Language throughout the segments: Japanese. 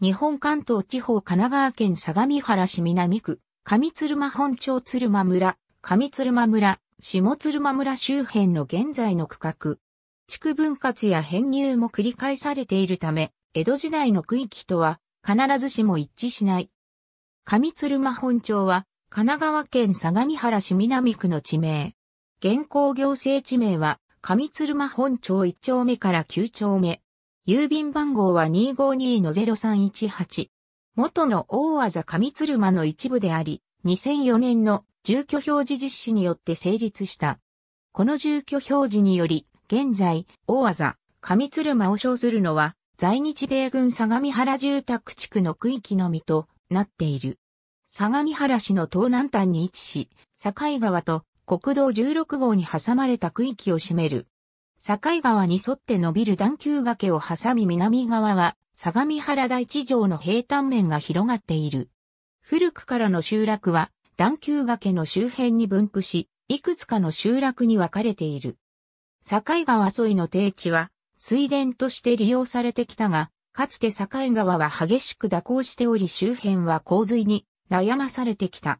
日本関東地方神奈川県相模原市南区、上鶴間本町鶴間村、上鶴間村、下鶴間村周辺の現在の区画。地区分割や編入も繰り返されているため、江戸時代の区域とは必ずしも一致しない。上鶴間本町は神奈川県相模原市南区の地名。現行行政地名は上鶴間本町1丁目から9丁目、郵便番号は252-0318。元の大技上鶴間の一部であり、2004年の住居表示実施によって成立した。この住居表示により、現在、大技、上鶴間を称するのは、在日米軍相模原住宅地区の区域のみとなっている。相模原市の東南端に位置し、境川と国道16号に挟まれた区域を占める境川に沿って伸びる段丘崖を挟み南側は、相模原大地上の平坦面が広がっている。古くからの集落は、段丘崖の周辺に分布し、いくつかの集落に分かれている。境川沿いの低地は、水田として利用されてきたが、かつて境川は激しく蛇行しており周辺は洪水に悩まされてきた。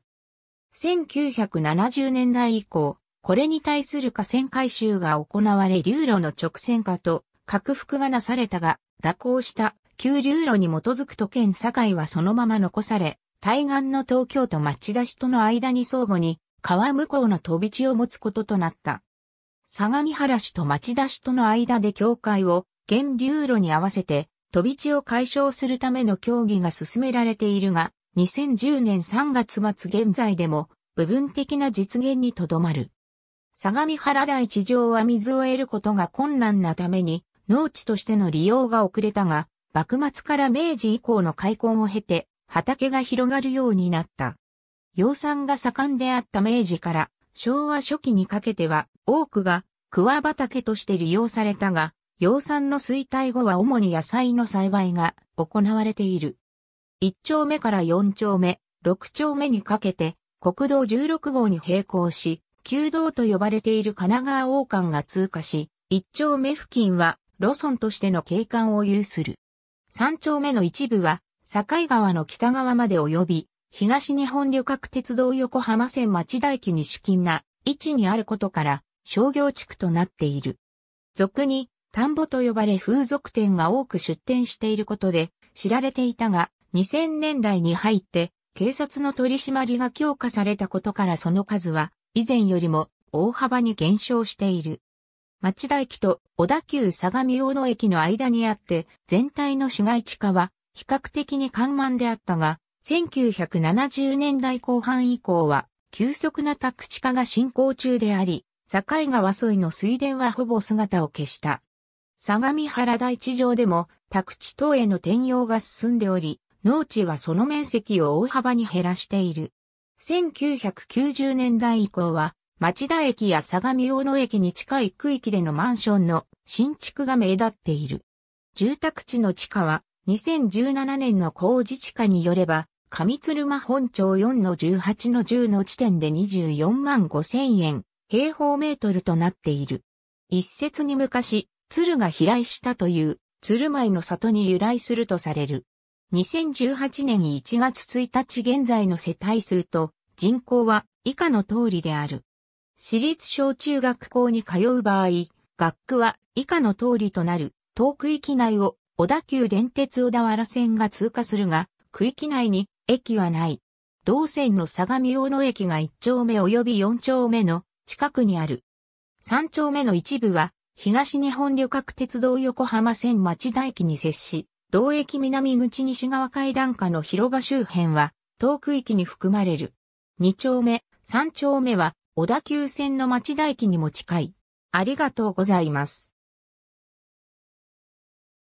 1970年代以降、これに対する河川改修が行われ流路の直線化と拡幅がなされたが、蛇行した旧流路に基づく都県境はそのまま残され、対岸の東京と町田市との間に相互に川向こうの飛び地を持つこととなった。相模原市と町田市との間で境界を現流路に合わせて飛び地を解消するための協議が進められているが、2010年3月末現在でも部分的な実現にとどまる。相模原台地上は水を得ることが困難なために、農地としての利用が遅れたが、幕末から明治以降の開墾を経て、畑が広がるようになった。養蚕が盛んであった明治から昭和初期にかけては多くが桑畑として利用されたが、養蚕の衰退後は主に野菜の栽培が行われている。1丁目から4丁目、6丁目にかけて国道16号に並行し、旧道と呼ばれている神奈川王冠が通過し、一丁目付近は路村としての景観を有する。三丁目の一部は、境川の北側まで及び、東日本旅客鉄道横浜線町田駅に至近な位置にあることから商業地区となっている。俗に田んぼと呼ばれ風俗店が多く出店していることで知られていたが2000年代に入って警察の取り締まりが強化されたことからその数は以前よりも大幅に減少している。町田駅と小田急相模大野駅の間にあって全体の市街地化は比較的に緩慢であったが、1970年代後半以降は急速な宅地化が進行中であり、境川沿いの水田はほぼ姿を消した。相模原大地上でも宅地等への転用が進んでおり、農地はその面積を大幅に減らしている。1990年代以降は、町田駅や相模大野駅に近い区域でのマンションの新築が目立っている。住宅地の地価は、2017年の工事地下によれば、上鶴間本町4の18の10の地点で24万5千円、平方メートルとなっている。一説に昔、鶴が飛来したという、鶴舞の里に由来するとされる。2018年1月1日現在の世帯数と人口は以下の通りである。私立小中学校に通う場合、学区は以下の通りとなる、東区域内を小田急電鉄小田原線が通過するが、区域内に駅はない。同線の相模大野駅が1丁目及び4丁目の近くにある。3丁目の一部は東日本旅客鉄道横浜線町田駅に接し、同駅南口西側階段下の広場周辺は、東区域に含まれる。2丁目、3丁目は、小田急線の町田駅にも近い。ありがとうございます。